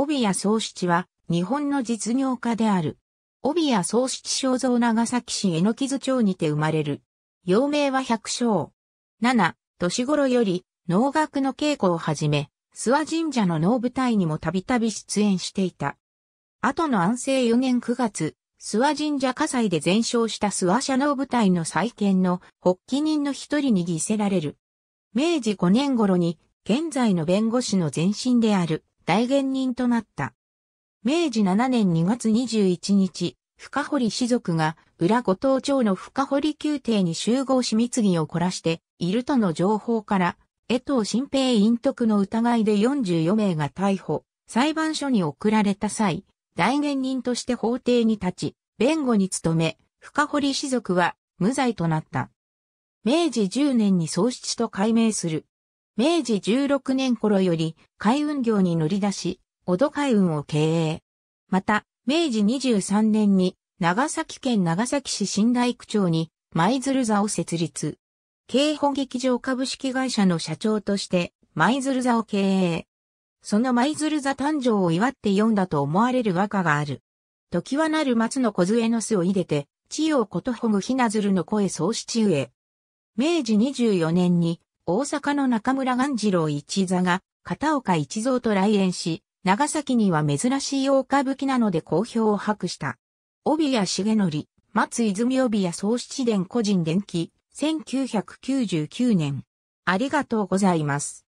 帯谷宗七は日本の実業家である。帯谷宗七肖像長崎市榎津町にて生まれる。幼名は百姓。七、年頃より能楽の稽古をはじめ、諏訪神社の能舞台にもたびたび出演していた。後の安政4年9月、諏訪神社火災で全焼した諏訪社能舞台の再建の発起人の一人に犠牲られる。明治5年頃に現在の弁護士の前身である大言人となった。明治7年2月21日、深堀氏族が裏後藤町の深堀宮廷に集合し密議を凝らしているとの情報から、江藤新平隠匿の疑いで44名が逮捕、裁判所に送られた際、大言人として法廷に立ち、弁護に務め、深堀氏族は無罪となった。明治10年に喪失と解明する。明治16年頃より海運業に乗り出し、小戸海運を経営。また、明治23年に長崎県長崎市新大区長に舞鶴座を設立。京本劇場株式会社の社長として舞鶴座を経営。その舞鶴座誕生を祝って読んだと思われる和歌がある。時はなる松の梢の巣を入れて、地をことほぐひなずるの声総七上。明治24年に大阪の中村鴈次郎一座が片岡一蔵と来園し、長崎には珍しい大歌舞伎なので好評を博した。帯谷重則、松泉帯谷総七伝個人伝記、1999年。ありがとうございます。